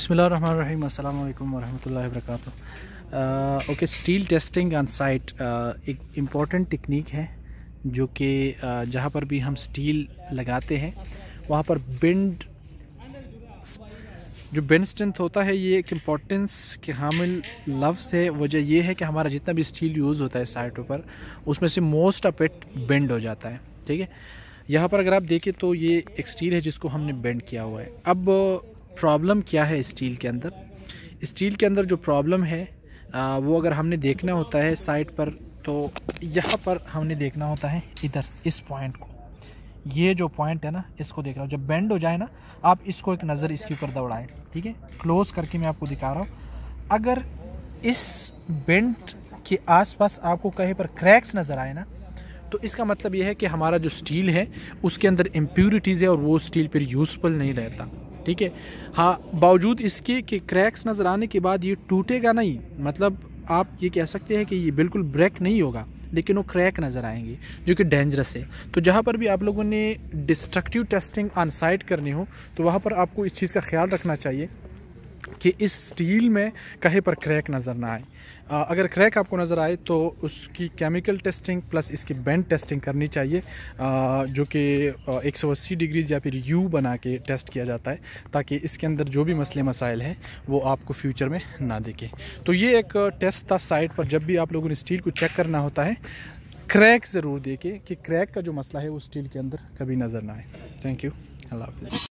बसमीम अल्लाम वरहमल work okay steel testing on site एक इम्पॉर्टेंट टेक्निक है जो कि uh, जहाँ पर भी हम स्टील लगाते हैं वहाँ पर बेंड जो बेंड स्ट्रेंथ होता है ये एक इम्पॉर्टेंस के हामिल लफ्स है वजह यह है कि हमारा जितना भी स्टील यूज़ होता है साइटों पर उसमें से मोस्ट ऑफ इट बेंड हो जाता है ठीक है यहाँ पर अगर आप देखें तो ये एक स्टील है जिसको हमने बेंड किया हुआ है अब प्रॉब्लम क्या है स्टील के अंदर स्टील के अंदर जो प्रॉब्लम है वो अगर हमने देखना होता है साइड पर तो यहाँ पर हमने देखना होता है इधर इस पॉइंट को ये जो पॉइंट है ना इसको देख रहा हूँ जब बेंड हो जाए ना आप इसको एक नज़र इसके ऊपर दौड़ाएँ ठीक है क्लोज़ करके मैं आपको दिखा रहा हूँ अगर इस बेंड के आसपास आपको कहीं पर क्रैक्स नज़र आए ना तो इसका मतलब यह है कि हमारा जो स्टील है उसके अंदर इम्प्योरिटीज़ है और वो स्टील फिर यूज़फुल नहीं रहता ठीक है हाँ बावजूद इसके कि क्रैक्स नज़र आने के बाद ये टूटेगा नहीं मतलब आप ये कह सकते हैं कि ये बिल्कुल ब्रेक नहीं होगा लेकिन वो क्रैक नज़र आएंगे जो कि डेंजरस है तो जहाँ पर भी आप लोगों ने डिस्ट्रक्टिव टेस्टिंग ऑन साइट करनी हो तो वहाँ पर आपको इस चीज़ का ख्याल रखना चाहिए कि इस स्टील में कहीं पर क्रैक नज़र ना आए अगर क्रैक आपको नज़र आए तो उसकी केमिकल टेस्टिंग प्लस इसकी बेंड टेस्टिंग करनी चाहिए जो कि एक सौ अस्सी डिग्रीज या फिर यू बना के टेस्ट किया जाता है ताकि इसके अंदर जो भी मसले मसाइल हैं वो आपको फ्यूचर में ना दिखे तो ये एक टेस्ट था साइट पर जब भी आप लोगों ने स्टील को चेक करना होता है क्रैक ज़रूर देखें कि क्रैक का जो मसला है वो स्टील के अंदर कभी नज़र ना आए थैंक यू अल्लाह हाफ